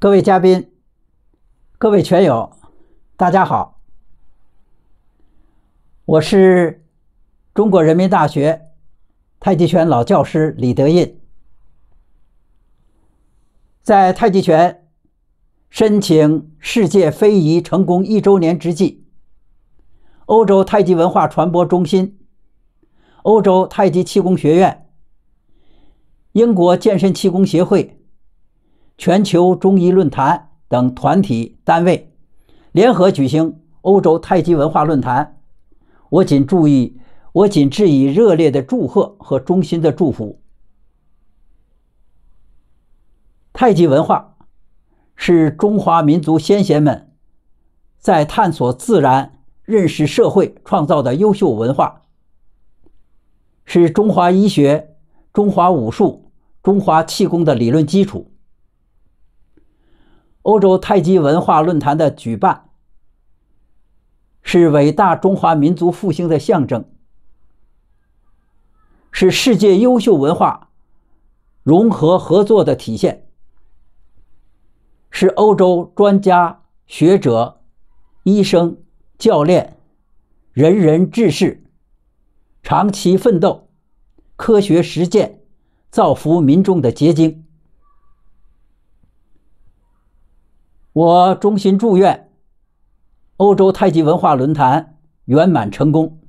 各位嘉宾，各位拳友，大家好！我是中国人民大学太极拳老教师李德印。在太极拳申请世界非遗成功一周年之际，欧洲太极文化传播中心、欧洲太极气功学院、英国健身气功协会。全球中医论坛等团体单位联合举行欧洲太极文化论坛，我仅注意，我仅致以热烈的祝贺和衷心的祝福。太极文化是中华民族先贤们在探索自然、认识社会创造的优秀文化，是中华医学、中华武术、中华气功的理论基础。欧洲太极文化论坛的举办，是伟大中华民族复兴的象征，是世界优秀文化融合合作的体现，是欧洲专家学者、医生、教练、仁人志士长期奋斗、科学实践、造福民众的结晶。我衷心祝愿欧洲太极文化论坛圆满成功，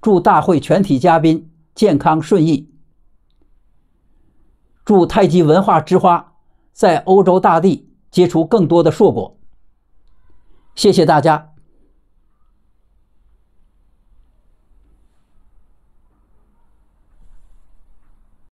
祝大会全体嘉宾健康顺意，祝太极文化之花在欧洲大地结出更多的硕果。谢谢大家。